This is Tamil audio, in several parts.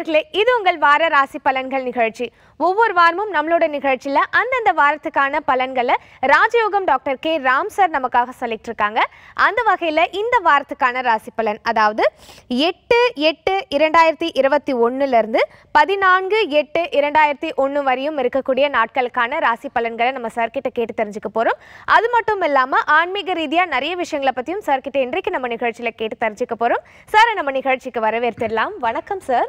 நேர்களே இது உங்கள் வார ராசி பலன்கள் நிகழ்ச்சி ஒவ்வொரு வாரமும் நம்மளோட நிகழ்ச்சியில் அந்தந்த வாரத்துக்கான பலன்களை ராஜயோகம் டாக்டர் கே ராம் சார் நமக்காக சொல்லிட்டு இருக்காங்க அந்த வகையில் இந்த வாரத்துக்கான ராசி பலன் அதாவது எட்டு எட்டு இரண்டாயிரத்தி இருபத்தி ஒன்றுலேருந்து பதினான்கு எட்டு இரண்டாயிரத்தி ஒன்று வரையும் இருக்கக்கூடிய நாட்களுக்கான ராசி பலன்களை நம்ம சார்கிட்ட கேட்டு தெரிஞ்சுக்க போகிறோம் அது மட்டும் இல்லாமல் ஆன்மீக ரீதியாக நிறைய விஷயங்களை பற்றியும் சார்கிட்ட இன்றைக்கு நம்ம நிகழ்ச்சியில் கேட்டு தெரிஞ்சுக்க போகிறோம் சார் நம்ம நிகழ்ச்சிக்கு வரவேற்றிடலாம் வணக்கம் சார்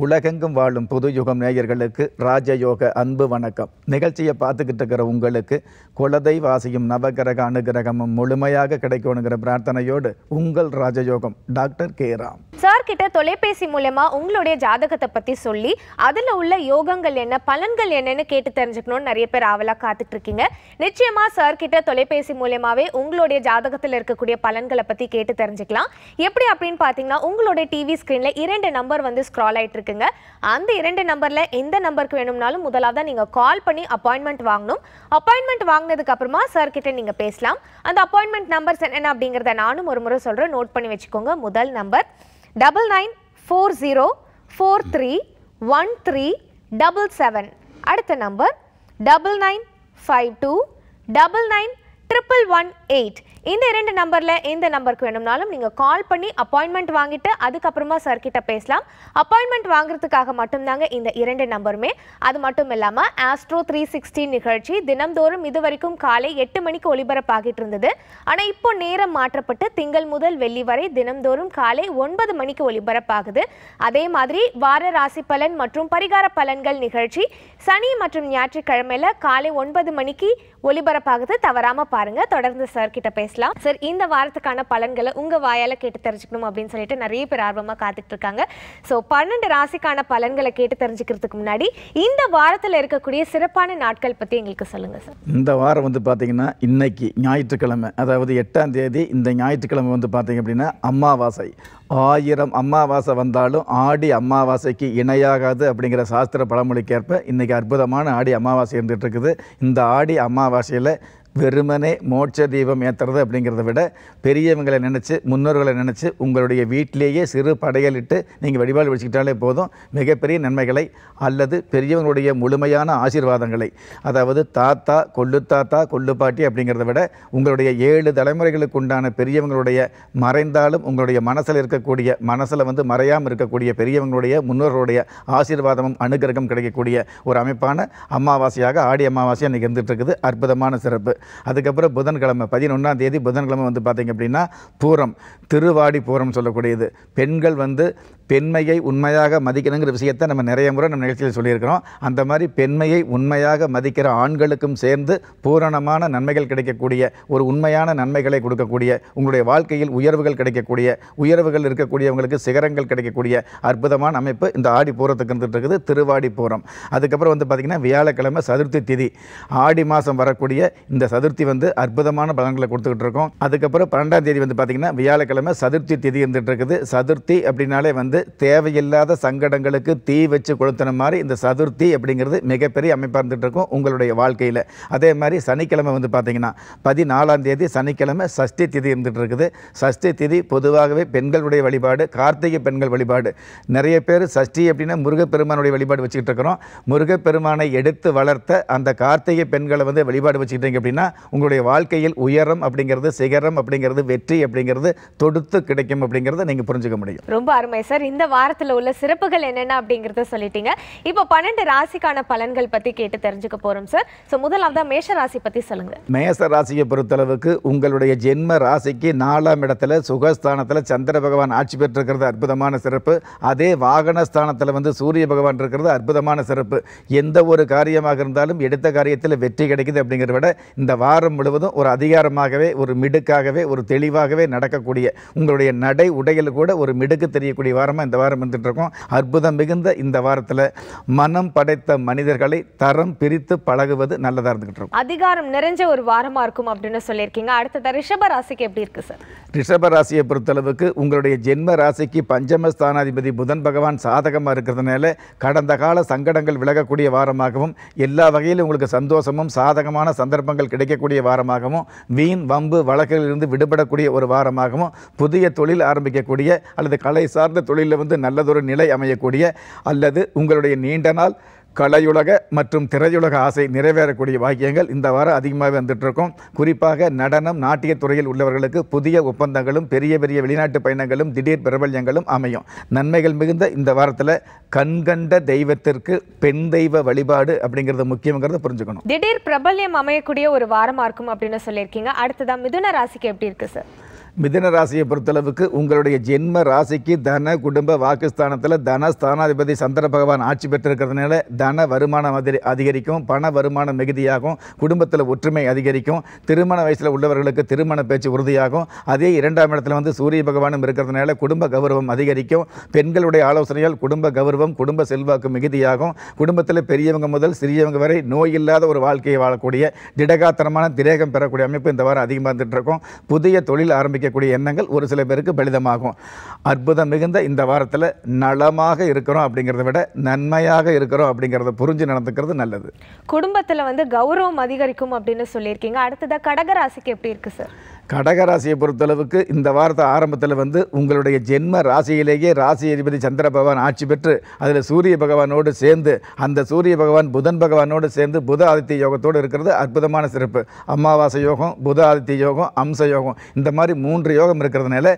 உலகெங்கும் வாழும் புது யுகம் நேயர்களுக்கு ராஜயோக அன்பு வணக்கம் நிகழ்ச்சியை பார்த்துக்கிட்டு இருக்கிற உங்களுக்கு குலதை வாசியும் நவகிரக அனுகிரகமும் முழுமையாக கிடைக்கணுங்கிற பிரார்த்தனையோடு உங்கள் ராஜயோகம் டாக்டர் கே ராம் சார் கிட்ட தொலைபேசி மூலமா உங்களுடைய ஜாதகத்தை பத்தி சொல்லி அதுல உள்ள யோகங்கள் என்ன பலன்கள் என்னன்னு கேட்டு தெரிஞ்சுக்கணும்னு நிறைய பேர் ஆவலா காத்துட்டு இருக்கீங்க நிச்சயமா சார் கிட்ட தொலைபேசி மூலயமாவே உங்களுடைய ஜாதகத்தில் இருக்கக்கூடிய பலன்களை பத்தி கேட்டு தெரிஞ்சுக்கலாம் எப்படி அப்படின்னு பாத்தீங்கன்னா உங்களுடைய டிவி ஸ்கிரீன்ல இரண்டு நம்பர் வந்து ஸ்க்ரால் ஆயிட்டு இருக்குங்க அந்த இரண்டு நம்பர்ல எந்த நம்பருக்கு வேணும்னாலும் முதலாவது நீங்க கால் பண்ணி அப்பாயின்மெண்ட் வாங்கணும் அப்பாயின்மெண்ட் வாங்கினதுக்கு அப்புறமா சார் கிட்ட நீங்க பேசலாம் அந்த அப்பாயின்மெண்ட் நம்பர்ஸ் என்னென்ன அப்படிங்கிறத நானும் ஒரு முறை சொல்றேன் நோட் பண்ணி வச்சுக்கோங்க முதல் number double nine four zero four three one three double seven அடுத்த number double nine five two double nine triple one eight இந்த இரண்டு நம்பரில் எந்த நம்பருக்கு வேணும்னாலும் நீங்கள் கால் பண்ணி அப்பாயின்மெண்ட் வாங்கிட்டு அதுக்கப்புறமா சார்கிட்ட பேசலாம் அப்பாயின்மெண்ட் வாங்குறதுக்காக மட்டும்தாங்க இந்த இரண்டு நம்பருமே அது மட்டும் இல்லாமல் ஆஸ்ட்ரோ த்ரீ சிக்ஸ்டி நிகழ்ச்சி தினம்தோறும் இது வரைக்கும் காலை எட்டு மணிக்கு ஒளிபரப்பாகிட்டு இருந்தது ஆனால் இப்போ நேரம் மாற்றப்பட்டு திங்கள் முதல் வெள்ளி வரை தினம்தோறும் காலை ஒன்பது மணிக்கு ஒளிபரப்பாகுது அதே மாதிரி வார ராசி பலன் மற்றும் பரிகார பலன்கள் நிகழ்ச்சி சனி மற்றும் ஞாயிற்றுக்கிழமையில் காலை ஒன்பது மணிக்கு ஒளிபரப்பாகுது தவறாமல் பாருங்கள் பாருங்க தொடர்ந்து சார் கிட்ட பேசலாம் சார் இந்த வாரத்துக்கான பலன்களை உங்கள் வாயால் கேட்டு தெரிஞ்சுக்கணும் அப்படின்னு சொல்லிட்டு நிறைய பேர் ஆர்வமாக காத்துட்டு இருக்காங்க ஸோ பன்னெண்டு ராசிக்கான பலன்களை கேட்டு தெரிஞ்சுக்கிறதுக்கு முன்னாடி இந்த வாரத்தில் இருக்கக்கூடிய சிறப்பான நாட்கள் பற்றி எங்களுக்கு சொல்லுங்கள் சார் இந்த வாரம் வந்து பார்த்தீங்கன்னா இன்னைக்கு ஞாயிற்றுக்கிழமை அதாவது எட்டாம் தேதி இந்த ஞாயிற்றுக்கிழமை வந்து பார்த்தீங்க அப்படின்னா அம்மாவாசை ஆயிரம் அம்மாவாசை வந்தாலும் ஆடி அம்மாவாசைக்கு இணையாகாது அப்படிங்கிற சாஸ்திர பழமொழிக்கேற்ப இன்றைக்கி அற்புதமான ஆடி அமாவாசை இருக்குது இந்த ஆடி அமாவாசையில் வெறுமனே மோட்ச தீபம் ஏற்றுறது அப்படிங்கிறத விட பெரியவங்களை நினச்சி முன்னோர்களை நினச்சி உங்களுடைய வீட்டிலேயே சிறு படையலிட்டு நீங்கள் வழிபாடு வச்சுக்கிட்டாலே போதும் மிகப்பெரிய நன்மைகளை அல்லது பெரியவங்களுடைய முழுமையான ஆசீர்வாதங்களை அதாவது தாத்தா கொள்ளு தாத்தா கொள்ளு பாட்டி அப்படிங்கிறத விட உங்களுடைய ஏழு தலைமுறைகளுக்கு உண்டான பெரியவங்களுடைய மறைந்தாலும் உங்களுடைய மனசில் இருக்கக்கூடிய மனசில் வந்து மறையாமல் இருக்கக்கூடிய பெரியவங்களுடைய முன்னோர்களுடைய ஆசீர்வாதமும் அனுகிரகம் கிடைக்கக்கூடிய ஒரு அமைப்பான அமாவாசையாக ஆடி அமாவாசையாக இன்றைக்கி இருந்துகிட்டு இருக்குது அற்புதமான சிறப்பு அதுக்கப்புறம் புதன்கிழமை பதினொன்றாம் தேதி புதன்கிழமை வந்து பார்த்தீங்க அப்படின்னா பூரம் திருவாடி பூரம் சொல்லக்கூடியது பெண்கள் வந்து பெண்மையை உண்மையாக மதிக்கணுங்கிற விஷயத்தை நம்ம நிறைய முறை நம்ம நிகழ்ச்சியில் சொல்லியிருக்கிறோம் அந்த மாதிரி பெண்மையை உண்மையாக மதிக்கிற ஆண்களுக்கும் சேர்ந்து பூரணமான நன்மைகள் கிடைக்கக்கூடிய ஒரு உண்மையான நன்மைகளை கொடுக்கக்கூடிய உங்களுடைய வாழ்க்கையில் உயர்வுகள் கிடைக்கக்கூடிய உயர்வுகள் இருக்கக்கூடியவங்களுக்கு சிகரங்கள் கிடைக்கக்கூடிய அற்புதமான அமைப்பு இந்த ஆடி பூரத்துக்கு இருந்துட்டு இருக்குது திருவாடி பூரம் அதுக்கப்புறம் வந்து பார்த்திங்கன்னா வியாழக்கிழமை சதுர்த்தி திதி ஆடி மாதம் வரக்கூடிய இந்த சதுர்த்தி வந்து அற்புதமான பலன்களை கொடுத்துக்கிட்டு இருக்கோம் அதுக்கப்புறம் பன்னெண்டாம் தேதி வந்து பார்த்திங்கன்னா வியாழக்கிழமை சதுர்த்தி திதி இருந்துகிட்டு இருக்குது சதுர்த்தி அப்படின்னாலே வந்து தேவையில்லாத சங்கடங்களுக்கு தீ வச்சு கொளுத்தின மாதிரி இந்த சதுர்த்தி அப்படிங்கிறது மிகப்பெரிய அமைப்பாக இருந்துகிட்டு இருக்கும் உங்களுடைய வாழ்க்கையில் அதே மாதிரி சனிக்கிழமை வந்து பார்த்திங்கன்னா பதினாலாம் தேதி சனிக்கிழமை சஷ்டி திதி இருந்துகிட்டு இருக்குது சஷ்டி திதி பொதுவாகவே பெண்களுடைய வழிபாடு கார்த்திகை பெண்கள் வழிபாடு நிறைய பேர் சஷ்டி அப்படின்னா முருகப்பெருமானுடைய வழிபாடு வச்சுக்கிட்டு இருக்கிறோம் முருகப்பெருமானை எடுத்து வளர்த்த அந்த கார்த்திகை பெண்களை வந்து வழிபாடு வச்சுக்கிட்டீங்க அப்படின்னா உங்களுடைய வாழ்க்கையில் உயரம் அப்படிங்கிறது சிகரம் அப்படிங்கிறது வெற்றி அப்படிங்கிறது தொடுத்து கிடைக்கும் அப்படிங்கிறத நீங்கள் புரிஞ்சுக்க முடியும் ரொம்ப அருமை சார் சார் இந்த வாரத்தில் உள்ள சிறப்புகள் என்னென்ன அப்படிங்கிறத சொல்லிட்டீங்க இப்போ பன்னெண்டு ராசிக்கான பலன்கள் பற்றி கேட்டு தெரிஞ்சுக்க போகிறோம் சார் ஸோ முதலாவதாக மேஷ ராசி பற்றி சொல்லுங்கள் மேஷ ராசியை பொறுத்தளவுக்கு உங்களுடைய ஜென்ம ராசிக்கு நாலாம் இடத்துல சுகஸ்தானத்தில் சந்திர பகவான் ஆட்சி பெற்றிருக்கிறது அற்புதமான சிறப்பு அதே வாகன ஸ்தானத்தில் வந்து சூரிய பகவான் இருக்கிறது அற்புதமான சிறப்பு எந்த ஒரு காரியமாக இருந்தாலும் எடுத்த காரியத்தில் வெற்றி கிடைக்குது அப்படிங்கிறத விட இந்த வாரம் முழுவதும் ஒரு அதிகாரமாகவே ஒரு மிடுக்காகவே ஒரு தெளிவாகவே நடக்கக்கூடிய உங்களுடைய நடை உடையில் கூட ஒரு மிடுக்கு தெரியக்கூடிய வாரம் வாரமாக இந்த வாரம் இருக்கோம் அற்புதம் மிகுந்த இந்த வாரத்தில் மனம் படைத்த மனிதர்களை தரம் பிரித்து பழகுவது நல்லதாக இருந்துகிட்டு இருக்கும் அதிகாரம் நிறைஞ்ச ஒரு வாரமாக இருக்கும் அப்படின்னு சொல்லியிருக்கீங்க அடுத்தது ரிஷப ராசிக்கு எப்படி இருக்கு சார் ரிஷப ராசியை பொறுத்தளவுக்கு உங்களுடைய ஜென்ம ராசிக்கு பஞ்சம ஸ்தானாதிபதி புதன் பகவான் சாதகமாக இருக்கிறதுனால கடந்த கால சங்கடங்கள் விலகக்கூடிய வாரமாகவும் எல்லா வகையிலும் உங்களுக்கு சந்தோஷமும் சாதகமான சந்தர்ப்பங்கள் கிடைக்கக்கூடிய வாரமாகவும் வீண் வம்பு வழக்கிலிருந்து விடுபடக்கூடிய ஒரு வாரமாகவும் புதிய தொழில் ஆரம்பிக்கக்கூடிய அல்லது கலை சார்ந்த தொழில் தொழிலில் வந்து நல்லதொரு நிலை அமையக்கூடிய அல்லது உங்களுடைய நீண்ட நாள் கலையுலக மற்றும் திரையுலக ஆசை நிறைவேறக்கூடிய வாக்கியங்கள் இந்த வாரம் அதிகமாக வந்துட்டுருக்கும் குறிப்பாக நடனம் நாட்டியத்துறையில் உள்ளவர்களுக்கு புதிய ஒப்பந்தங்களும் பெரிய பெரிய வெளிநாட்டு பயணங்களும் திடீர் பிரபல்யங்களும் அமையும் நன்மைகள் மிகுந்த இந்த வாரத்தில் கண்கண்ட தெய்வத்திற்கு பெண் தெய்வ வழிபாடு அப்படிங்கிறது முக்கியங்கிறத புரிஞ்சுக்கணும் திடீர் பிரபல்யம் அமையக்கூடிய ஒரு வாரமாக இருக்கும் அப்படின்னு சொல்லியிருக்கீங்க அடுத்ததான் மிதுன ராசிக்கு எப்படி இருக்குது சார் மிதன ராசியை பொறுத்தளவுக்கு உங்களுடைய ஜென்ம ராசிக்கு தன குடும்ப வாக்குஸ்தானத்தில் தன ஸ்தானாதிபதி சந்திர பகவான் ஆட்சி பெற்றிருக்கிறதுனால தன வருமானம் அதிரி அதிகரிக்கும் பண வருமானம் மிகுதியாகும் குடும்பத்தில் ஒற்றுமை அதிகரிக்கும் திருமண வயசில் உள்ளவர்களுக்கு திருமண பேச்சு உறுதியாகும் அதே இரண்டாம் இடத்துல வந்து சூரிய பகவானும் இருக்கிறதுனால குடும்ப கௌரவம் அதிகரிக்கும் பெண்களுடைய ஆலோசனையால் குடும்ப கௌரவம் குடும்ப செல்வாக்கு மிகுதியாகும் குடும்பத்தில் பெரியவங்க முதல் சிறியவங்க வரை நோய் இல்லாத ஒரு வாழ்க்கையை வாழக்கூடிய திடகாத்திரமான திரேகம் பெறக்கூடிய அமைப்பு இந்த வாரம் அதிகமாக இருந்துகிட்டு இருக்கும் புதிய தொழில் ஆரம்பிக்க வைக்கக்கூடிய எண்ணங்கள் ஒரு சில பேருக்கு பலிதமாகும் அற்புதம் மிகுந்த இந்த வாரத்தில் நலமாக இருக்கிறோம் அப்படிங்கிறத விட நன்மையாக இருக்கிறோம் அப்படிங்கிறத புரிஞ்சு நடந்துக்கிறது நல்லது குடும்பத்தில் வந்து கௌரவம் அதிகரிக்கும் அப்படின்னு சொல்லியிருக்கீங்க அடுத்ததாக கடகராசிக்கு எப்படி இருக்குது சார் கடகராசியை பொறுத்தளவுக்கு இந்த வாரத்தை ஆரம்பத்தில் வந்து உங்களுடைய ஜென்ம ராசியிலேயே ராசி அதிபதி சந்திர பகவான் ஆட்சி பெற்று அதில் சூரிய பகவானோடு சேர்ந்து அந்த சூரிய பகவான் புதன் பகவானோடு சேர்ந்து புத ஆதித்ய யோகத்தோடு இருக்கிறது அற்புதமான சிறப்பு அமாவாசை யோகம் புத ஆதித்ய யோகம் அம்ச யோகம் இந்த மாதிரி மூன்று யோகம் இருக்கிறதுனால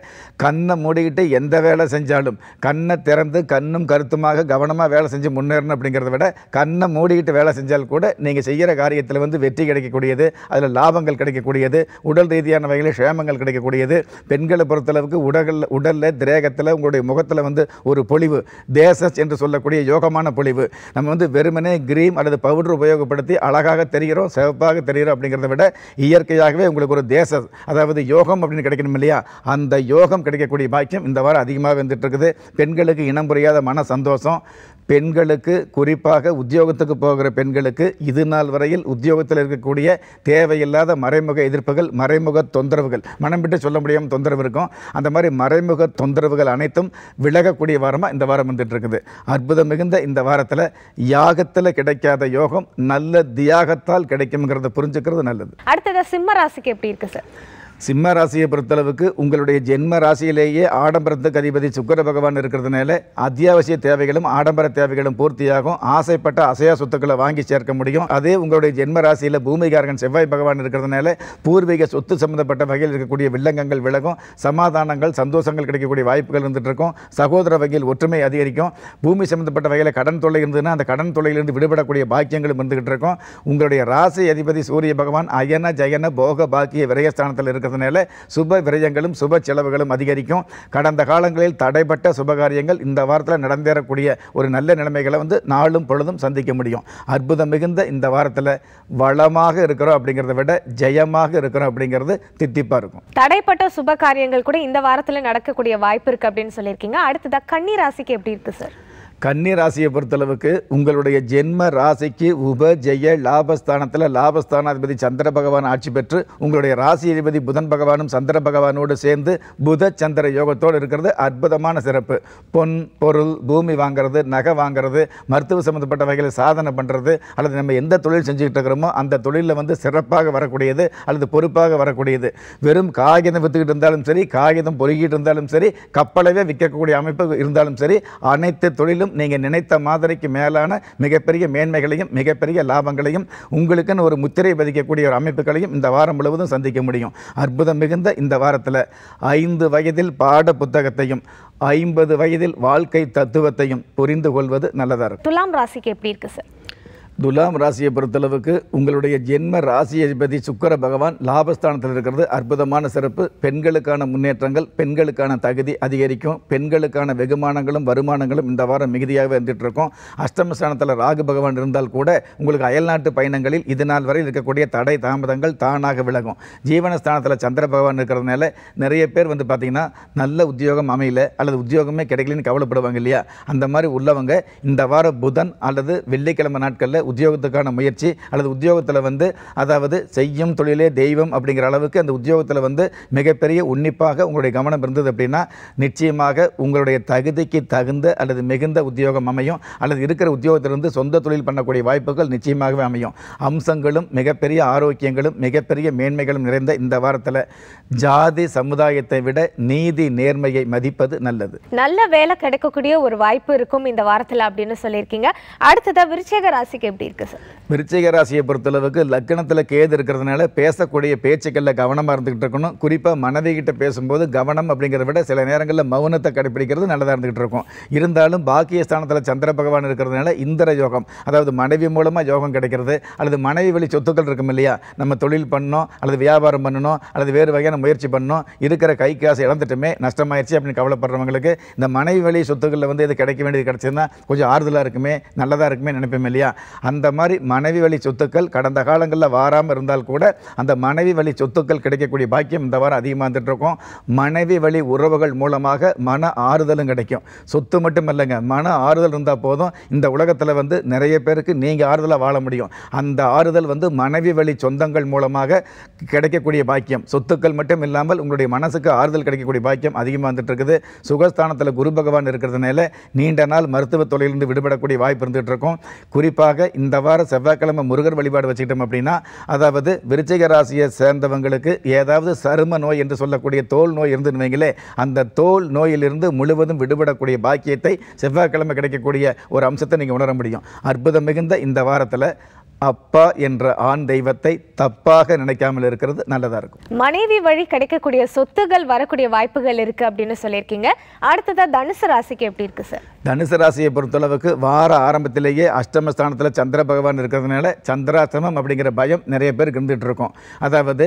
கண்ணை மூடிக்கிட்டு எந்த வேலை செஞ்சாலும் கண்ணை திறந்து கண்ணும் கருத்துமாக கவனமாக வேலை செஞ்சு முன்னேறணும் அப்படிங்கிறத விட கண்ணை மூடிக்கிட்டு வேலை செஞ்சால் கூட நீங்கள் செய்கிற காரியத்தில் வந்து வெற்றி கிடைக்கக்கூடியது அதில் லாபங்கள் கிடைக்கக்கூடியது உடல் ரீதியான வகையில் வகையில் சேமங்கள் கிடைக்கக்கூடியது பெண்களை பொறுத்தளவுக்கு உடல் உடலில் திரேகத்தில் உங்களுடைய முகத்தில் வந்து ஒரு பொழிவு தேசஸ் என்று சொல்லக்கூடிய யோகமான பொழிவு நம்ம வந்து வெறுமனே கிரீம் அல்லது பவுடர் உபயோகப்படுத்தி அழகாக தெரிகிறோம் சிவப்பாக தெரிகிறோம் அப்படிங்கிறத விட இயற்கையாகவே உங்களுக்கு ஒரு தேசஸ் அதாவது யோகம் அப்படின்னு கிடைக்கணும் இல்லையா அந்த யோகம் கிடைக்கக்கூடிய பாக்கியம் இந்த வாரம் அதிகமாக வந்துட்டு இருக்குது பெண்களுக்கு இனம் புரியாத மன சந்தோஷம் பெண்களுக்கு குறிப்பாக உத்தியோகத்துக்கு போகிற பெண்களுக்கு இது நாள் வரையில் உத்தியோகத்தில் இருக்கக்கூடிய தேவையில்லாத மறைமுக எதிர்ப்புகள் மறைமுக தொந்தரவுகள் மனம் விட்டு சொல்ல முடியாமல் தொந்தரவு இருக்கும் அந்த மாதிரி மறைமுக தொந்தரவுகள் அனைத்தும் விலகக்கூடிய வாரமாக இந்த வாரம் வந்துட்டு இருக்குது அற்புதம் மிகுந்த இந்த வாரத்தில் யாகத்தில் கிடைக்காத யோகம் நல்ல தியாகத்தால் கிடைக்கும்ங்கிறத புரிஞ்சுக்கிறது நல்லது அடுத்தது சிம்ம ராசிக்கு எப்படி இருக்கு சார் சிம்ம ராசியை பொறுத்தளவுக்கு உங்களுடைய ஜென்ம ராசியிலேயே ஆடம்பரத்துக்கு அதிபதி சுக்கர பகவான் இருக்கிறதுனால அத்தியாவசிய தேவைகளும் ஆடம்பர தேவைகளும் பூர்த்தியாகும் ஆசைப்பட்ட அசையா சொத்துக்களை வாங்கி சேர்க்க முடியும் அதே உங்களுடைய ஜென்ம ராசியில் பூமிகாரகன் செவ்வாய் பகவான் இருக்கிறதுனால பூர்வீக சொத்து சம்பந்தப்பட்ட வகையில் இருக்கக்கூடிய வில்லங்கங்கள் விலகும் சமாதானங்கள் சந்தோஷங்கள் கிடைக்கக்கூடிய வாய்ப்புகள் இருந்துட்டு இருக்கும் சகோதர வகையில் ஒற்றுமை அதிகரிக்கும் பூமி சம்பந்தப்பட்ட வகையில் கடன் தொலை இருந்ததுன்னா அந்த கடன் தொலையிலிருந்து விடுபடக்கூடிய பாக்கியங்களும் இருந்துகிட்டு இருக்கும் உங்களுடைய ராசி அதிபதி சூரிய பகவான் அயன ஜயன போக பாக்கிய விரயஸ்தானத்தில் இருக்கிறது இருக்கிறதுனால சுப விரயங்களும் சுப செலவுகளும் அதிகரிக்கும் கடந்த காலங்களில் தடைப்பட்ட சுபகாரியங்கள் இந்த வாரத்தில் நடந்தேறக்கூடிய ஒரு நல்ல நிலைமைகளை வந்து நாளும் பொழுதும் சந்திக்க முடியும் அற்புதம் மிகுந்த இந்த வாரத்தில் வளமாக இருக்கிறோம் அப்படிங்கிறத விட ஜெயமாக இருக்கிறோம் அப்படிங்கிறது தித்திப்பாக இருக்கும் தடைப்பட்ட சுப காரியங்கள் கூட இந்த வாரத்தில் நடக்கக்கூடிய வாய்ப்பு இருக்குது அப்படின்னு சொல்லியிருக்கீங்க அடுத்ததாக கன்னி ராசிக்கு எப்படி இருக்குது சார் கன்னி ராசியை பொறுத்தளவுக்கு உங்களுடைய ஜென்ம ராசிக்கு உப ஜெய லாபஸ்தானத்தில் லாபஸ்தானாதிபதி சந்திர பகவான் ஆட்சி பெற்று உங்களுடைய ராசி அதிபதி புதன் பகவானும் சந்திர பகவானோடு சேர்ந்து புத சந்திர யோகத்தோடு இருக்கிறது அற்புதமான சிறப்பு பொன் பொருள் பூமி வாங்கிறது நகை வாங்கிறது மருத்துவ சம்மந்தப்பட்ட வகையில் சாதனை பண்ணுறது அல்லது நம்ம எந்த தொழில் செஞ்சுக்கிட்டு இருக்கிறோமோ அந்த தொழிலில் வந்து சிறப்பாக வரக்கூடியது அல்லது பொறுப்பாக வரக்கூடியது வெறும் காகிதம் விற்றுக்கிட்டு இருந்தாலும் சரி காகிதம் பொறுக்கிட்டு இருந்தாலும் சரி கப்பலவே விற்கக்கூடிய அமைப்பு இருந்தாலும் சரி அனைத்து தொழிலும் நீங்கள் நினைத்த மாதிரிக்கு மேலான மிகப்பெரிய மேன்மைகளையும் மிகப்பெரிய லாபங்களையும் உங்களுக்குன்னு ஒரு முத்திரை பதிக்கக்கூடிய ஒரு அமைப்புகளையும் இந்த வாரம் முழுவதும் சந்திக்க முடியும் அற்புதம் மிகுந்த இந்த வாரத்தில் ஐந்து வயதில் பாட புத்தகத்தையும் ஐம்பது வயதில் வாழ்க்கை தத்துவத்தையும் புரிந்து கொள்வது நல்லதாக இருக்கும் துலாம் ராசிக்கு எப்படி இருக்குது சார் துலாம் ராசியை பொறுத்தளவுக்கு உங்களுடைய ஜென்ம ராசியதிபதி சுக்கர பகவான் லாபஸ்தானத்தில் இருக்கிறது அற்புதமான சிறப்பு பெண்களுக்கான முன்னேற்றங்கள் பெண்களுக்கான தகுதி அதிகரிக்கும் பெண்களுக்கான வெகுமானங்களும் வருமானங்களும் இந்த வாரம் மிகுதியாக வந்துட்டு இருக்கும் அஷ்டமஸ்தானத்தில் ராகு பகவான் இருந்தால் கூட உங்களுக்கு அயல்நாட்டு பயணங்களில் இது நாள் வரை இருக்கக்கூடிய தடை தாமதங்கள் தானாக விலகும் ஜீவனஸ்தானத்தில் சந்திர பகவான் இருக்கிறதுனால நிறைய பேர் வந்து பார்த்திங்கன்னா நல்ல உத்தியோகம் அமையல அல்லது உத்தியோகமே கிடைக்கலன்னு கவலைப்படுவாங்க இல்லையா அந்த மாதிரி உள்ளவங்க இந்த வாரம் புதன் அல்லது வெள்ளிக்கிழமை நாட்களில் உத்தியோகத்துக்கான முயற்சி அல்லது உத்தியோகத்தில் வந்து அதாவது செய்யும் தொழிலே தெய்வம் அப்படிங்கிற அளவுக்கு அந்த உத்தியோகத்தில் வந்து மிகப்பெரிய உன்னிப்பாக உங்களுடைய கவனம் இருந்தது அப்படின்னா நிச்சயமாக உங்களுடைய தகுதிக்கு தகுந்த அல்லது மிகுந்த உத்தியோகம் அமையும் அல்லது இருக்கிற உத்தியோகத்திலிருந்து சொந்த தொழில் பண்ணக்கூடிய வாய்ப்புகள் நிச்சயமாகவே அமையும் அம்சங்களும் மிகப்பெரிய ஆரோக்கியங்களும் மிகப்பெரிய மேன்மைகளும் நிறைந்த இந்த வாரத்தில் ஜாதி சமுதாயத்தை விட நீதி நேர்மையை மதிப்பது நல்லது நல்ல வேலை கிடைக்கக்கூடிய ஒரு வாய்ப்பு இருக்கும் இந்த வாரத்தில் அப்படின்னு சொல்லியிருக்கீங்க அடுத்ததாக விருச்சக ராசிக்கு எப்படி இருக்கு சார் விருச்சிக ராசியை பொறுத்தளவுக்கு லக்கணத்தில் கேது இருக்கிறதுனால பேசக்கூடிய பேச்சுக்களில் கவனமாக இருந்துகிட்டு இருக்கணும் குறிப்பாக மனைவி கிட்ட பேசும்போது கவனம் அப்படிங்கிறத விட சில நேரங்களில் மௌனத்தை கடைபிடிக்கிறது நல்லதாக இருந்துகிட்டு இருக்கும் இருந்தாலும் பாக்கிய ஸ்தானத்தில் சந்திர பகவான் இருக்கிறதுனால இந்திர யோகம் அதாவது மனைவி மூலமாக யோகம் கிடைக்கிறது அல்லது மனைவி வழி சொத்துக்கள் இருக்கும் இல்லையா நம்ம தொழில் பண்ணோம் அல்லது வியாபாரம் பண்ணணும் அல்லது வேறு வகையான முயற்சி பண்ணோம் இருக்கிற கை காசு இழந்துட்டுமே நஷ்டமாயிருச்சு அப்படின்னு கவலைப்படுறவங்களுக்கு இந்த மனைவி வழி சொத்துக்களில் வந்து இது கிடைக்க வேண்டியது கிடச்சிருந்தா கொஞ்சம் ஆறுதலாக இருக்குமே நல்லதாக இருக்குமே நினைப்போம் இல்லையா அந்த மாதிரி மனைவி வழி சொத்துக்கள் கடந்த காலங்களில் வாராமல் இருந்தால் கூட அந்த மனைவி வழி சொத்துக்கள் கிடைக்கக்கூடிய பாக்கியம் இந்த வாரம் அதிகமாக இருந்துகிட்ருக்கோம் மனைவி வழி உறவுகள் மூலமாக மன ஆறுதலும் கிடைக்கும் சொத்து மட்டும் இல்லைங்க மன ஆறுதல் இருந்தால் போதும் இந்த உலகத்தில் வந்து நிறைய பேருக்கு நீங்கள் ஆறுதலாக வாழ முடியும் அந்த ஆறுதல் வந்து மனைவி வழி சொந்தங்கள் மூலமாக கிடைக்கக்கூடிய பாக்கியம் சொத்துக்கள் மட்டும் இல்லாமல் உங்களுடைய மனசுக்கு ஆறுதல் கிடைக்கக்கூடிய பாக்கியம் அதிகமாக வந்துட்டுருக்குது சுகஸ்தானத்தில் குரு பகவான் இருக்கிறதுனால நீண்ட நாள் மருத்துவ தொழிலிருந்து விடுபடக்கூடிய வாய்ப்பு இருந்துகிட்டு இருக்கும் குறிப்பாக இந்த வாரம் செவ்வாய்க்கிழமை முருகர் வழிபாடு வச்சுக்கிட்டோம் அப்படின்னா அதாவது விருச்சிக ராசியை சேர்ந்தவங்களுக்கு ஏதாவது சரும நோய் என்று சொல்லக்கூடிய தோல் நோய் இருந்துன்னு அந்த தோல் நோயிலிருந்து முழுவதும் விடுபடக்கூடிய பாக்கியத்தை செவ்வாய்க்கிழமை கிடைக்கக்கூடிய ஒரு அம்சத்தை நீங்கள் உணர முடியும் அற்புதம் மிகுந்த இந்த வாரத்தில் அப்பா என்ற ஆண் தெய்வத்தை தப்பாக நினைக்காமல் இருக்கிறது நல்லதாக இருக்கும் மனைவி வழி கிடைக்கக்கூடிய சொத்துகள் வரக்கூடிய வாய்ப்புகள் இருக்குது அப்படின்னு சொல்லியிருக்கீங்க அடுத்ததாக தனுசு ராசிக்கு எப்படி இருக்குது சார் தனுசு ராசியை பொறுத்தளவுக்கு வார ஆரம்பத்திலேயே அஷ்டமஸ்தானத்தில் சந்திர பகவான் இருக்கிறதுனால சந்திராசிரமம் அப்படிங்கிற பயம் நிறைய பேர் இருந்துகிட்டு இருக்கும் அதாவது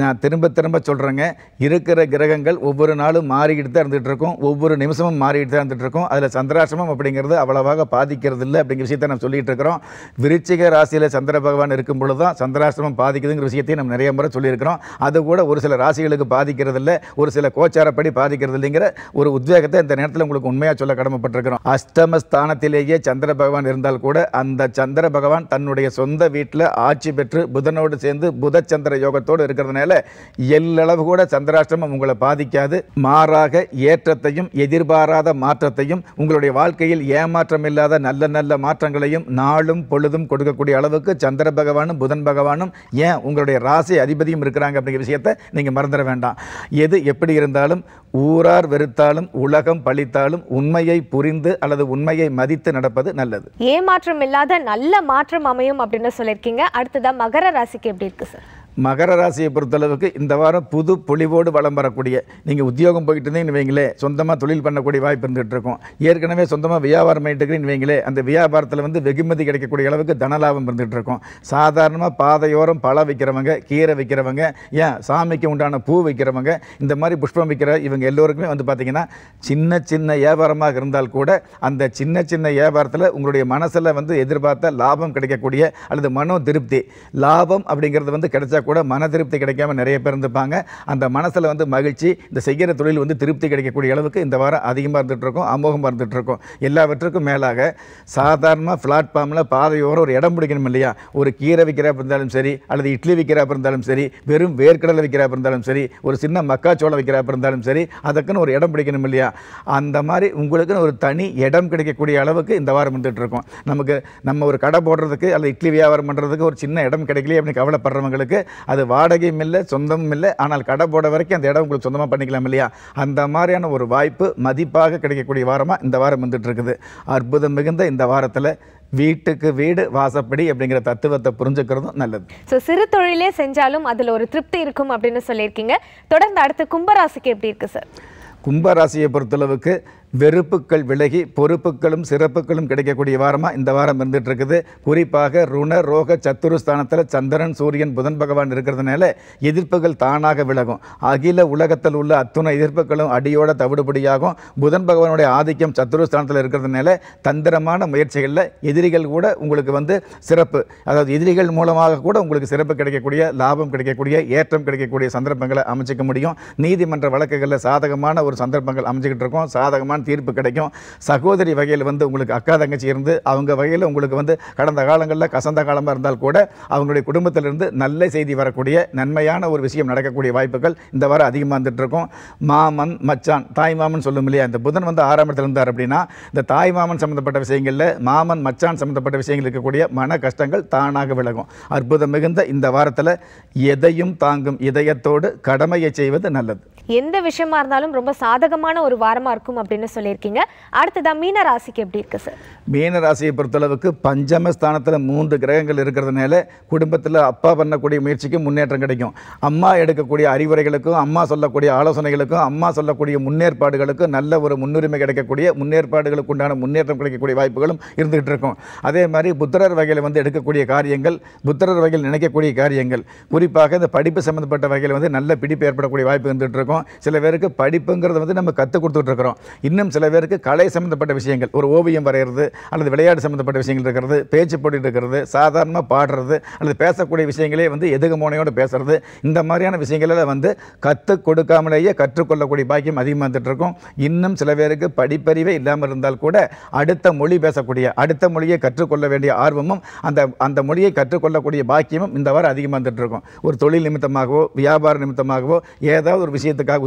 நான் திரும்ப திரும்ப சொல்கிறேங்க இருக்கிற கிரகங்கள் ஒவ்வொரு நாளும் மாறிக்கிட்டு தான் இருந்துகிட்டு இருக்கும் ஒவ்வொரு நிமிஷமும் மாறிக்கிட்டு தான் இருந்துகிட்டு இருக்கும் அதில் சந்திராசிரமம் அப்படிங்கிறது அவ்வளவாக பாதிக்கிறது இல்லை அப்படிங்கிற விஷயத்தை நம்ம சொல்லிகிட்டு இருக்கிறோம் விருச்சிக ராசியில் சந்திர பகவான் இருக்கும் பொழுது தான் சந்திராசிரமம் பாதிக்குதுங்கிற விஷயத்தையும் நம்ம நிறைய முறை சொல்லியிருக்கிறோம் அது கூட ஒரு சில ராசிகளுக்கு பாதிக்கிறது இல்லை ஒரு சில கோச்சாரப்படி பாதிக்கிறது இல்லைங்கிற ஒரு உத்வேகத்தை இந்த நேரத்தில் உங்களுக்கு உண்மையாக சொல்ல கடமைப்பட்டிருக்கிறோம் அஷ்டமஸ்தானத்திலேயே சந்திர பகவான் இருந்தால் கூட அந்த சந்திர பகவான் தன்னுடைய சொந்த வீட்டில் ஆட்சி பெற்று புதனோடு சேர்ந்து புதச்சந்திர யோகத்தோடு இருக்கிறதுனால அதனால் எல்லளவு கூட சந்திராஷ்டிரமம் உங்களை பாதிக்காது மாறாக ஏற்றத்தையும் எதிர்பாராத மாற்றத்தையும் உங்களுடைய வாழ்க்கையில் ஏமாற்றம் இல்லாத நல்ல நல்ல மாற்றங்களையும் நாளும் பொழுதும் கொடுக்கக்கூடிய அளவுக்கு சந்திர பகவானும் புதன் பகவானும் ஏன் உங்களுடைய ராசி அதிபதியும் இருக்கிறாங்க அப்படிங்கிற விஷயத்தை நீங்கள் மறந்துட வேண்டாம் எது எப்படி இருந்தாலும் ஊரார் வெறுத்தாலும் உலகம் பழித்தாலும் உண்மையை புரிந்து அல்லது உண்மையை மதித்து நடப்பது நல்லது ஏமாற்றம் இல்லாத நல்ல மாற்றம் அமையும் அப்படின்னு சொல்லியிருக்கீங்க அடுத்ததான் மகர ராசிக்கு எப்படி இருக்கு சார் மகர ராசியை பொறுத்தளவுக்கு இந்த வாரம் புது பொலிவோடு வளம் வரக்கூடிய நீங்கள் உத்தியோகம் போயிட்டு இருந்தீங்கன்னு வைங்களேன் சொந்தமாக தொழில் பண்ணக்கூடிய வாய்ப்பு இருந்துகிட்டு இருக்கும் ஏற்கனவே சொந்தமாக வியாபாரம் பண்ணிட்டு இருக்கிறீங்கன்னு வைங்களே அந்த வியாபாரத்தில் வந்து வெகுமதி கிடைக்கக்கூடிய அளவுக்கு தனலாபம் இருந்துகிட்டு இருக்கும் சாதாரணமாக பாதையோரம் பழம் விற்கிறவங்க கீரை விற்கிறவங்க ஏன் சாமிக்கு உண்டான பூ விற்கிறவங்க இந்த மாதிரி புஷ்பம் விற்கிற இவங்க எல்லோருக்குமே வந்து பார்த்திங்கன்னா சின்ன சின்ன வியாபாரமாக இருந்தால் கூட அந்த சின்ன சின்ன வியாபாரத்தில் உங்களுடைய மனசில் வந்து எதிர்பார்த்த லாபம் கிடைக்கக்கூடிய அல்லது மனோ திருப்தி லாபம் அப்படிங்கிறது வந்து கிடைச்சா கூட மன திருப்தி கிடைக்காம நிறைய பேர் இருந்துப்பாங்க அந்த மனசில் வந்து மகிழ்ச்சி இந்த செய்கிற தொழில் வந்து திருப்தி கிடைக்கக்கூடிய அளவுக்கு இந்த வாரம் அதிகமாக இருந்துகிட்ருக்கோம் அமோகமாக இருந்துகிட்ருக்கோம் எல்லாவற்றுக்கும் மேலாக சாதாரணமாக பிளாட்ஃபார்மில் பாதையோரம் ஒரு இடம் பிடிக்கணும் இல்லையா ஒரு கீரை விற்கிறாப்ப இருந்தாலும் சரி அல்லது இட்லி விற்கிறாப்ப இருந்தாலும் சரி வெறும் வேர்க்கடலை விற்கிறாப்ப இருந்தாலும் சரி ஒரு சின்ன மக்காச்சோளம் விற்கிறாப்ப இருந்தாலும் சரி அதுக்குன்னு ஒரு இடம் பிடிக்கணும் இல்லையா அந்த மாதிரி உங்களுக்குன்னு ஒரு தனி இடம் கிடைக்கக்கூடிய அளவுக்கு இந்த வாரம் இருந்துகிட்ருக்கோம் நமக்கு நம்ம ஒரு கடை போடுறதுக்கு அல்லது இட்லி வியாபாரம் பண்ணுறதுக்கு ஒரு சின்ன இடம் கிடைக்கலையே அப்படின்னு கவலைப்படுறவங்களுக்கு அது வாடகையும் இல்லை சொந்தமும் இல்லை ஆனால் கடை போட வரைக்கும் அந்த இடம் உங்களுக்கு சொந்தமாக பண்ணிக்கலாம் இல்லையா அந்த மாதிரியான ஒரு வாய்ப்பு மதிப்பாக கிடைக்கக்கூடிய வாரமாக இந்த வாரம் வந்துட்டு இருக்குது அற்புதம் மிகுந்த இந்த வாரத்தில் வீட்டுக்கு வீடு வாசப்படி அப்படிங்கிற தத்துவத்தை புரிஞ்சுக்கிறதும் நல்லது ஸோ சிறு தொழிலே செஞ்சாலும் அதில் ஒரு திருப்தி இருக்கும் அப்படின்னு சொல்லியிருக்கீங்க தொடர்ந்து அடுத்து கும்பராசிக்கு எப்படி இருக்குது சார் கும்பராசியை பொறுத்தளவுக்கு வெறுப்புகள் விலகி பொறுப்புகளும் சிறப்புகளும் கிடைக்கக்கூடிய வாரமாக இந்த வாரம் இருந்துட்டு இருக்குது குறிப்பாக ருண ரோக சத்துருஸ்தானத்தில் சந்திரன் சூரியன் புதன் பகவான் இருக்கிறதுனால எதிர்ப்புகள் தானாக விலகும் அகில உலகத்தில் உள்ள அத்துணை எதிர்ப்புகளும் அடியோட தவிடுபடியாகும் புதன் பகவானுடைய ஆதிக்கம் சத்துருஸ்தானத்தில் இருக்கிறதுனால தந்திரமான முயற்சிகளில் எதிரிகள் கூட உங்களுக்கு வந்து சிறப்பு அதாவது எதிரிகள் மூலமாக கூட உங்களுக்கு சிறப்பு கிடைக்கக்கூடிய லாபம் கிடைக்கக்கூடிய ஏற்றம் கிடைக்கக்கூடிய சந்தர்ப்பங்களை அமைச்சிக்க முடியும் நீதிமன்ற வழக்குகளில் சாதகமான ஒரு சந்தர்ப்பங்கள் அமைச்சிக்கிட்டு இருக்கோம் சாதகமான தீர்ப்பு கிடைக்கும் சகோதரி வகையில் வந்து உங்களுக்கு அக்கா தங்கச்சி இருந்து அவங்க வகையில் உங்களுக்கு வந்து கடந்த காலங்களில் கசந்த காலமாக இருந்தால் கூட அவங்களுடைய குடும்பத்திலிருந்து நல்ல செய்தி வரக்கூடிய நன்மையான ஒரு விஷயம் நடக்கக்கூடிய வாய்ப்புகள் இந்த வாரம் அதிகமாக வந்துட்டுருக்கும் மாமன் மச்சான் தாய் மாமன் சொல்லும் இல்லையா இந்த புதன் வந்து ஆறாம் இடத்துல இருந்தார் அப்படின்னா இந்த தாய் மாமன் சம்மந்தப்பட்ட விஷயங்களில் மாமன் மச்சான் சம்மந்தப்பட்ட விஷயங்கள் இருக்கக்கூடிய மன கஷ்டங்கள் தானாக விலகும் அற்புதம் மிகுந்த இந்த வாரத்தில் எதையும் தாங்கும் இதயத்தோடு கடமையை செய்வது நல்லது எந்த விஷயமா இருந்தாலும் ரொம்ப சாதகமான ஒரு வாரமாக இருக்கும் அப்படின்னு சொல்லியிருக்கீங்க அடுத்ததான் மீன ராசிக்கு எப்படி இருக்கு சார் மீன ராசியை பொறுத்தளவுக்கு பஞ்சம ஸ்தானத்தில் மூன்று கிரகங்கள் இருக்கிறதுனால குடும்பத்தில் அப்பா பண்ணக்கூடிய முயற்சிக்கு முன்னேற்றம் கிடைக்கும் அம்மா எடுக்கக்கூடிய அறிவுரைகளுக்கும் அம்மா சொல்லக்கூடிய ஆலோசனைகளுக்கும் அம்மா சொல்லக்கூடிய முன்னேற்பாடுகளுக்கும் நல்ல ஒரு முன்னுரிமை கிடைக்கக்கூடிய முன்னேற்பாடுகளுக்கு உண்டான முன்னேற்றம் கிடைக்கக்கூடிய வாய்ப்புகளும் இருந்துகிட்டு இருக்கும் அதே மாதிரி புத்திரர் வகையில் வந்து எடுக்கக்கூடிய காரியங்கள் புத்திரர் வகையில் நினைக்கக்கூடிய காரியங்கள் குறிப்பாக இந்த படிப்பு சம்மந்தப்பட்ட வகையில் வந்து நல்ல பிடிப்பு ஏற்படக்கூடிய வாய்ப்பு இருந்துகிட்டு இருக்கும் இருக்கிறோம் சில பேருக்கு படிப்புங்கிறத வந்து நம்ம கற்றுக் கொடுத்துட்டு இருக்கிறோம் இன்னும் சில பேருக்கு கலை சம்மந்தப்பட்ட விஷயங்கள் ஒரு ஓவியம் வரைகிறது அல்லது விளையாட்டு சம்மந்தப்பட்ட விஷயங்கள் இருக்கிறது பேச்சு போட்டு இருக்கிறது சாதாரணமாக பாடுறது அல்லது பேசக்கூடிய விஷயங்களே வந்து எதுகுமோனையோடு பேசுறது இந்த மாதிரியான விஷயங்களில் வந்து கற்றுக் கொடுக்காமலேயே கற்றுக்கொள்ளக்கூடிய பாக்கியம் அதிகமாக வந்துட்டுருக்கும் இன்னும் சில பேருக்கு படிப்பறிவே இல்லாமல் இருந்தால் கூட அடுத்த மொழி பேசக்கூடிய அடுத்த மொழியை கற்றுக்கொள்ள வேண்டிய ஆர்வமும் அந்த அந்த மொழியை கற்றுக்கொள்ளக்கூடிய பாக்கியமும் இந்த வாரம் அதிகமாக வந்துட்டுருக்கும் ஒரு தொழில் நிமித்தமாகவோ வியாபார நிமித்தமாகவோ ஏதாவது ஒரு விஷயத்துக்கு உத்தியோகத்துக்காக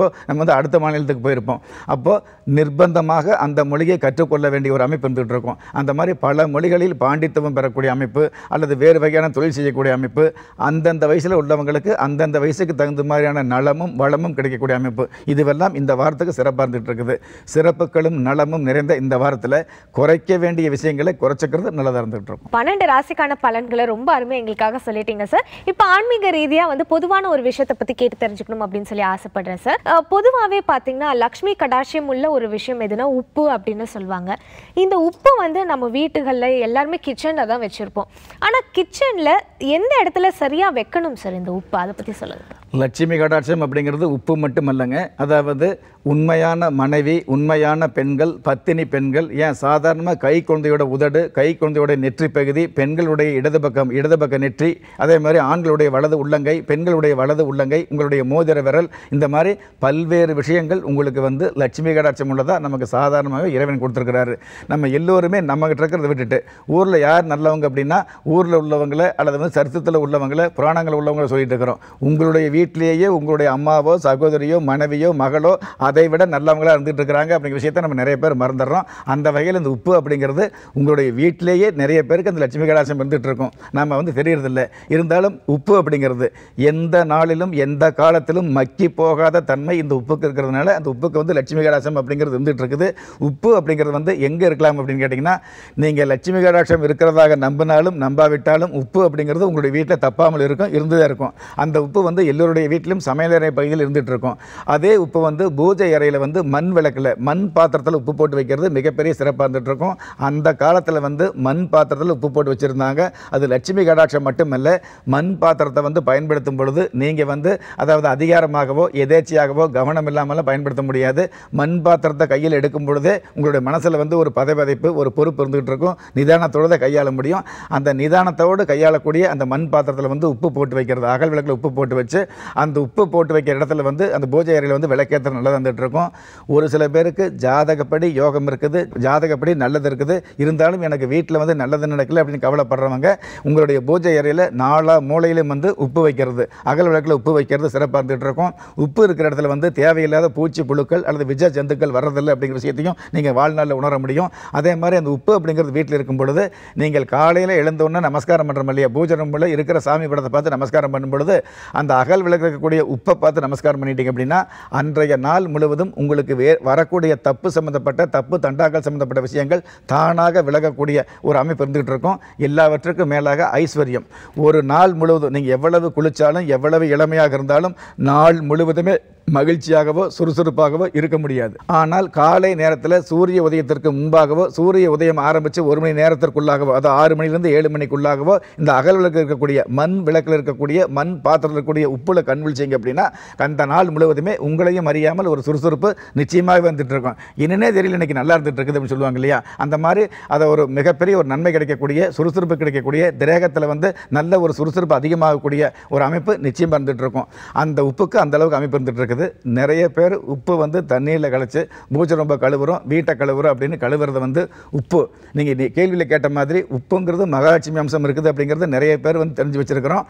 உத்தியோகத்துக்காகவோ நம்ம வந்து அடுத்த மாநிலத்துக்கு போயிருப்போம் அப்போது நிர்பந்தமாக அந்த மொழியை கற்றுக்கொள்ள வேண்டிய ஒரு அமைப்பு இருந்துகிட்டு இருக்கும் அந்த மாதிரி பல மொழிகளில் பாண்டித்துவம் பெறக்கூடிய அமைப்பு அல்லது வேறு வகையான தொழில் செய்யக்கூடிய அமைப்பு அந்தந்த வயசில் உள்ளவங்களுக்கு அந்தந்த வயசுக்கு தகுந்த மாதிரியான நலமும் வளமும் கிடைக்கக்கூடிய அமைப்பு இதுவெல்லாம் இந்த வாரத்துக்கு சிறப்பாக இருந்துகிட்டு இருக்குது சிறப்புகளும் நலமும் நிறைந்த இந்த வாரத்தில் குறைக்க வேண்டிய விஷயங்களை குறைச்சிக்கிறது நல்லதாக இருந்துகிட்டு இருக்கும் பன்னெண்டு ராசிக்கான பலன்களை ரொம்ப அருமை எங்களுக்காக சொல்லிட்டீங்க சார் இப்போ ஆன்மீக ரீதியாக வந்து பொதுவான ஒரு விஷயத்தை பற்றி கேட்டு தெரிஞ்சுக்கணும் அப்படின்னு சொல்லி ஆசைப்படுறேன் சார் பொதுவாகவே பார்த்தீங்கன்னா லக்ஷ்மி கடாட்சியம் உள்ள ஒரு விஷயம் எதுனா உப்பு அப்படின்னு சொல்லுவாங்க இந்த உப்பு வந்து நம்ம வீட்டுகளில் எல்லாருமே கிச்சனில் தான் வச்சுருப்போம் ஆனால் கிச்சனில் எந்த இடத்துல சரியாக வைக்கணும் சார் இந்த உப்பு அதை பற்றி சொல்லுங்கள் லட்சுமி கடாட்சம் அப்படிங்கிறது உப்பு மட்டுமல்லங்க அதாவது உண்மையான மனைவி உண்மையான பெண்கள் பத்தினி பெண்கள் ஏன் சாதாரணமாக கை குழந்தையோட உதடு கை குழந்தையோட நெற்றி பகுதி பெண்களுடைய இடது பக்கம் இடது பக்க நெற்றி அதே மாதிரி ஆண்களுடைய வலது உள்ளங்கை பெண்களுடைய வலது உள்ளங்கை உங்களுடைய மோதிர விரல் இந்த மாதிரி பல்வேறு விஷயங்கள் உங்களுக்கு வந்து லட்சுமி கடாட்சம் உள்ளதாக நமக்கு சாதாரணமாக இறைவன் கொடுத்துருக்கிறாரு நம்ம எல்லோருமே நம்மகிட்ட இருக்கிறத விட்டுட்டு ஊரில் யார் நல்லவங்க அப்படின்னா ஊரில் உள்ளவங்களை அல்லது வந்து சரித்திரத்தில் உள்ளவங்களை புராணங்கள் உள்ளவங்களை சொல்லிட்டு இருக்கிறோம் உங்களுடைய வீட்டிலேயே உங்களுடைய அம்மாவோ சகோதரியோ மனைவியோ மகளோ அதை விட நல்லவங்களாக இருந்துகிட்டு இருக்கிறாங்க அப்படிங்கிற விஷயத்தை நம்ம நிறைய பேர் மறந்துடுறோம் அந்த வகையில் இந்த உப்பு அப்படிங்கிறது உங்களுடைய வீட்டிலேயே நிறைய பேருக்கு அந்த லட்சுமி கடாசம் இருந்துகிட்டு இருக்கும் நம்ம வந்து தெரியறதில்லை இருந்தாலும் உப்பு அப்படிங்கிறது எந்த நாளிலும் எந்த காலத்திலும் மக்கி போகாத தன்மை இந்த உப்புக்கு இருக்கிறதுனால அந்த உப்புக்கு வந்து லட்சுமி கடாசம் அப்படிங்கிறது இருந்துகிட்டு இருக்குது உப்பு அப்படிங்கிறது வந்து எங்கே இருக்கலாம் அப்படின்னு கேட்டிங்கன்னா நீங்கள் லட்சுமி கடாட்சம் இருக்கிறதாக நம்பினாலும் நம்பாவிட்டாலும் உப்பு அப்படிங்கிறது உங்களுடைய வீட்டில் தப்பாமல் இருக்கும் இருந்துதான் இருக்கும் அந்த உப்பு வந்து எல்லோரும் ஒவ்வொருத்தருடைய வீட்டிலும் சமையலறை பகுதியில் இருந்துகிட்டு இருக்கோம் அதே இப்போ வந்து பூஜை அறையில் வந்து மண் விளக்கில் மண் பாத்திரத்தில் உப்பு போட்டு வைக்கிறது மிகப்பெரிய சிறப்பாக இருந்துகிட்டு இருக்கும் அந்த காலத்தில் வந்து மண் பாத்திரத்தில் உப்பு போட்டு வச்சுருந்தாங்க அது லட்சுமி கடாட்சம் மட்டுமல்ல மண் பாத்திரத்தை வந்து பயன்படுத்தும் பொழுது நீங்கள் வந்து அதாவது அதிகாரமாகவோ எதேச்சியாகவோ கவனம் இல்லாமல் பயன்படுத்த முடியாது மண் பாத்திரத்தை கையில் எடுக்கும் பொழுதே உங்களுடைய மனசில் வந்து ஒரு பதைப்பதைப்பு ஒரு பொறுப்பு இருந்துகிட்டு இருக்கும் நிதானத்தோடு கையாள முடியும் அந்த நிதானத்தோடு கையாளக்கூடிய அந்த மண் பாத்திரத்தில் வந்து உப்பு போட்டு வைக்கிறது அகல் விளக்கில் உப்பு போட்டு வச்சு அந்த உப்பு போட்டு வைக்கிற இடத்துல வந்து அந்த பூஜை அறையில் வந்து விளக்கேற்ற நல்லா தந்துட்டு இருக்கோம் ஒரு சில பேருக்கு ஜாதகப்படி யோகம் இருக்குது ஜாதகப்படி நல்லது இருக்குது இருந்தாலும் எனக்கு வீட்டில் வந்து நல்லது நடக்கல அப்படின்னு கவலைப்படுறவங்க உங்களுடைய பூஜை அறையில் நாலா மூளையிலும் வந்து உப்பு வைக்கிறது அகல் விளக்கில் உப்பு வைக்கிறது சிறப்பாக இருந்துகிட்டு இருக்கும் உப்பு இருக்கிற இடத்துல வந்து தேவையில்லாத பூச்சி புழுக்கள் அல்லது விஜ ஜந்துக்கள் வர்றதில்லை அப்படிங்கிற விஷயத்தையும் நீங்கள் வாழ்நாளில் உணர முடியும் அதே மாதிரி அந்த உப்பு அப்படிங்கிறது வீட்டில் இருக்கும் பொழுது நீங்கள் காலையில் எழுந்தவுடனே நமஸ்காரம் பண்ணுறோம் இல்லையா பூஜை ரூமில் இருக்கிற சாமி படத்தை பார்த்து நமஸ்காரம் பண்ணும் பொழுது அந்த அகல் விளக்கு இருக்கக்கூடிய உப்பை பார்த்து நமஸ்காரம் பண்ணிட்டீங்க அப்படின்னா அன்றைய நாள் முழுவதும் உங்களுக்கு வே வரக்கூடிய தப்பு சம்மந்தப்பட்ட தப்பு தண்டாக்கள் சம்மந்தப்பட்ட விஷயங்கள் தானாக விலகக்கூடிய ஒரு அமைப்பு இருந்துகிட்டு இருக்கும் எல்லாவற்றுக்கும் மேலாக ஐஸ்வர்யம் ஒரு நாள் முழுவதும் நீங்கள் எவ்வளவு குளித்தாலும் எவ்வளவு இளமையாக இருந்தாலும் நாள் முழுவதுமே மகிழ்ச்சியாகவோ சுறுசுறுப்பாகவோ இருக்க முடியாது ஆனால் காலை நேரத்தில் சூரிய உதயத்திற்கு முன்பாகவோ சூரிய உதயம் ஆரம்பித்து ஒரு மணி நேரத்திற்குள்ளாகவோ அதாவது ஆறு மணிலேருந்து ஏழு மணிக்குள்ளாகவோ இந்த அகல் விளக்கு இருக்கக்கூடிய மண் விளக்கில் இருக்கக்கூடிய மண் பாத்திரத்தில் இருக்கக்கூடிய உப்புல கண்வீழ்ச்சிங்க அப்படின்னா அந்த நாள் முழுவதுமே உங்களையும் அறியாமல் ஒரு சுறுசுறுப்பு நிச்சயமாக வந்துட்டு இருக்கும் என்னன்னே தெரியல இன்றைக்கி நல்லா இருந்துட்டு இருக்குது அப்படின்னு சொல்லுவாங்க இல்லையா அந்த மாதிரி அதை ஒரு மிகப்பெரிய ஒரு நன்மை கிடைக்கக்கூடிய சுறுசுறுப்பு கிடைக்கக்கூடிய திரேகத்தில் வந்து நல்ல ஒரு சுறுசுறுப்பு அதிகமாகக்கூடிய ஒரு அமைப்பு நிச்சயம் இருந்துகிட்டு இருக்கும் அந்த உப்புக்கு அந்தளவுக்கு அமைப்பு இருந்துகிட்டு இருக்குது கிடையாது நிறைய பேர் உப்பு வந்து தண்ணியில் கழிச்சு பூஜை ரொம்ப கழுவுறோம் வீட்டை கழுவுறோம் அப்படின்னு கழுவுறது வந்து உப்பு நீங்கள் நீ கேள்வியில் கேட்ட மாதிரி உப்புங்கிறது மகாலட்சுமி அம்சம் இருக்குது அப்படிங்கிறது நிறைய பேர் வந்து தெரிஞ்சு வச்சுருக்கிறோம்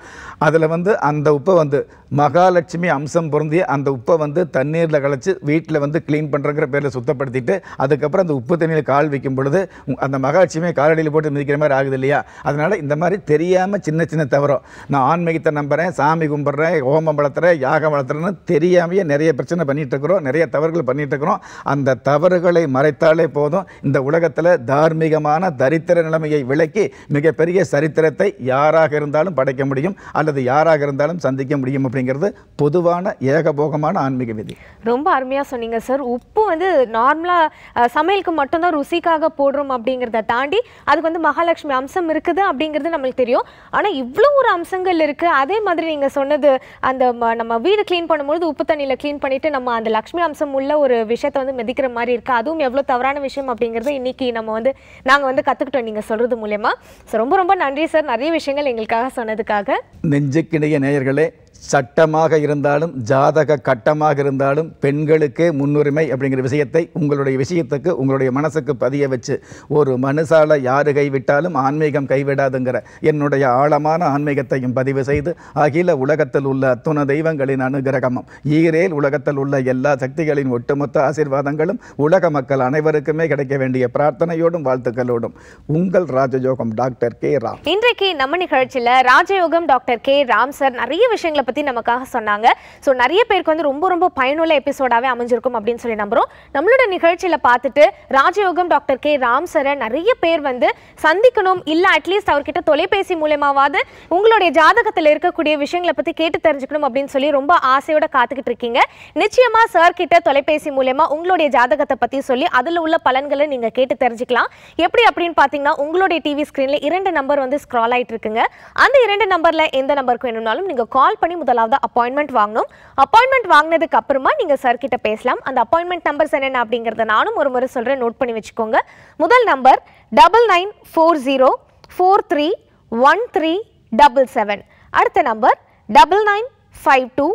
அதில் வந்து அந்த உப்பை வந்து மகாலட்சுமி அம்சம் பொருந்திய அந்த உப்பை வந்து தண்ணீரில் கழிச்சு வீட்டில் வந்து க்ளீன் பண்ணுறங்கிற பேரில் சுத்தப்படுத்திட்டு அதுக்கப்புறம் அந்த உப்பு தண்ணியில் கால் வைக்கும் பொழுது அந்த மகாலட்சுமியை காலடியில் போட்டு மிதிக்கிற மாதிரி ஆகுது இல்லையா அதனால் இந்த மாதிரி தெரியாமல் சின்ன சின்ன தவறும் நான் ஆன்மீகத்தை நம்புகிறேன் சாமி கும்பிட்றேன் ஹோமம் வளர்த்துறேன் யாகம் வளர்த்துறேன்னு தெரியாமல் தெரியாமையே நிறைய பிரச்சனை பண்ணிகிட்ருக்குறோம் நிறைய தவறுகள் பண்ணிகிட்ருக்குறோம் அந்த தவறுகளை மறைத்தாலே போதும் இந்த உலகத்தில் தார்மீகமான தரித்திர நிலைமையை விளக்கி மிகப்பெரிய சரித்திரத்தை யாராக இருந்தாலும் படைக்க முடியும் அல்லது யாராக இருந்தாலும் சந்திக்க முடியும் அப்படிங்கிறது பொதுவான ஏகபோகமான ஆன்மீக விதி ரொம்ப அருமையாக சொன்னீங்க சார் உப்பு வந்து நார்மலாக சமையலுக்கு மட்டும்தான் ருசிக்காக போடுறோம் அப்படிங்கிறத தாண்டி அதுக்கு வந்து மகாலட்சுமி அம்சம் இருக்குது அப்படிங்கிறது நம்மளுக்கு தெரியும் ஆனால் இவ்வளோ ஒரு அம்சங்கள் இருக்குது அதே மாதிரி நீங்கள் சொன்னது அந்த நம்ம வீடு க்ளீன் பண்ணும்போது உப்பு தண்ணி தண்ணியில் க்ளீன் பண்ணிட்டு நம்ம அந்த லக்ஷ்மி அம்சம் உள்ள ஒரு விஷயத்தை வந்து மிதிக்கிற மாதிரி இருக்குது அதுவும் எவ்வளோ தவறான விஷயம் அப்படிங்கிறது இன்றைக்கி நம்ம வந்து நாங்கள் வந்து கற்றுக்கிட்டோம் நீங்கள் சொல்கிறது மூலயமா ஸோ ரொம்ப ரொம்ப நன்றி சார் நிறைய விஷயங்கள் எங்களுக்காக சொன்னதுக்காக நெஞ்சக்கிணைய நேயர்களே சட்டமாக இருந்தாலும் ஜாதக கட்டமாக இருந்தாலும் பெண்களுக்கே முன்னுரிமை அப்படிங்கிற விஷயத்தை உங்களுடைய விஷயத்துக்கு உங்களுடைய மனசுக்கு பதிய வச்சு ஒரு மனுசால யாரு கைவிட்டாலும் ஆன்மீகம் கைவிடாதுங்கிற என்னுடைய ஆழமான ஆன்மீகத்தையும் பதிவு செய்து அகில உலகத்தில் உள்ள அத்துண தெய்வங்களின் அனுகிரகமும் ஈரேல் உலகத்தில் உள்ள எல்லா சக்திகளின் ஒட்டுமொத்த ஆசீர்வாதங்களும் உலக மக்கள் அனைவருக்குமே கிடைக்க வேண்டிய பிரார்த்தனையோடும் வாழ்த்துக்களோடும் உங்கள் ராஜயோகம் டாக்டர் கே ராம் இன்றைக்கு நம்ம நிகழ்ச்சியில் ராஜயோகம் டாக்டர் கே ராம் சார் நிறைய விஷயங்களை பற்றி நமக்காக சொன்னாங்க ஸோ நிறைய பேருக்கு வந்து ரொம்ப ரொம்ப பயனுள்ள எபிசோடாகவே அமைஞ்சிருக்கும் அப்படின்னு சொல்லி நம்புகிறோம் நம்மளோட நிகழ்ச்சியில் பார்த்துட்டு ராஜயோகம் டாக்டர் கே ராம் சரை நிறைய பேர் வந்து சந்திக்கணும் இல்லை அட்லீஸ்ட் அவர்கிட்ட தொலைபேசி மூலயமாவது உங்களுடைய ஜாதகத்தில் இருக்கக்கூடிய விஷயங்களை பற்றி கேட்டு தெரிஞ்சுக்கணும் அப்படின்னு சொல்லி ரொம்ப ஆசையோட காத்துக்கிட்டு இருக்கீங்க நிச்சயமாக சார் கிட்ட தொலைபேசி மூலயமா உங்களுடைய ஜாதகத்தை பற்றி சொல்லி அதில் உள்ள பலன்களை நீங்கள் கேட்டு தெரிஞ்சுக்கலாம் எப்படி அப்படின்னு பார்த்தீங்கன்னா உங்களுடைய டிவி ஸ்க்ரீனில் இரண்டு நம்பர் வந்து ஸ்க்ரால் ஆகிட்டு இருக்குங்க அந்த இரண்டு நம்பரில் எந்த நம்பருக்கு வேணும்னாலும் நீங்கள் கால் பண்ணி முதலாவது அப்பாயின்மெண்ட் வாங்கணும் அப்பாயின்மெண்ட் வாங்கினதுக்கு அப்புறமா நீங்க சார் கிட்ட பேசலாம் அந்த அப்பாயின்மெண்ட் நம்பர்ஸ் என்னென்ன அப்படிங்கறத நானும் ஒரு முறை சொல்றேன் நோட் பண்ணி வச்சுக்கோங்க முதல் number double nine four zero four three one three double seven அடுத்த number double nine five two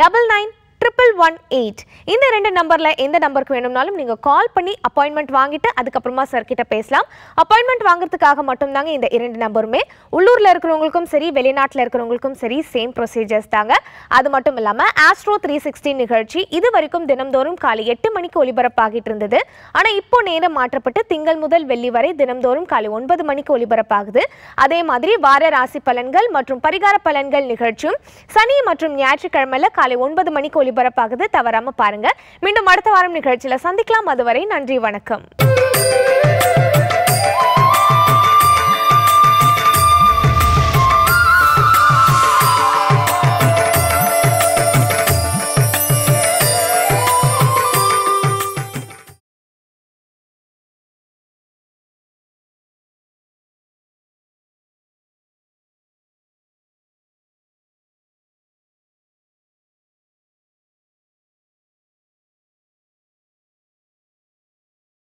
double nine triple one eight இந்த ரெண்டு நம்பரில் எந்த நம்பருக்கு வேணும்னாலும் நீங்கள் கால் பண்ணி அப்பாயின்மெண்ட் வாங்கிட்டு அதுக்கப்புறமா சார்கிட்ட பேசலாம் அப்பாயின்மெண்ட் வாங்குறதுக்காக மட்டும்தாங்க இந்த இரண்டு நம்பருமே உள்ளூரில் இருக்கிறவங்களுக்கும் சரி வெளிநாட்டில் இருக்கிறவங்களுக்கும் சரி சேம் ப்ரொசீஜர்ஸ் தாங்க அது மட்டும் இல்லாமல் ஆஸ்ட்ரோ த்ரீ சிக்ஸ்டி நிகழ்ச்சி இது வரைக்கும் தினம்தோறும் காலை எட்டு மணிக்கு ஒலிபரப்பாகிட்டு இருந்தது ஆனால் இப்போ நேரம் மாற்றப்பட்டு திங்கள் முதல் வெள்ளி வரை தினம்தோறும் காலை ஒன்பது மணிக்கு ஒலிபரப்பாகுது அதே மாதிரி வார ராசி பலன்கள் மற்றும் பரிகார பலன்கள் நிகழ்ச்சியும் சனி மற்றும் ஞாயிற்றுக்கிழமையில் காலை ஒன்பது மணிக்கு ஒலி ஒளிபரப்பாகுது தவறாம பாருங்க மீண்டும் அடுத்த வாரம் நிகழ்ச்சியில சந்திக்கலாம் அதுவரை நன்றி வணக்கம்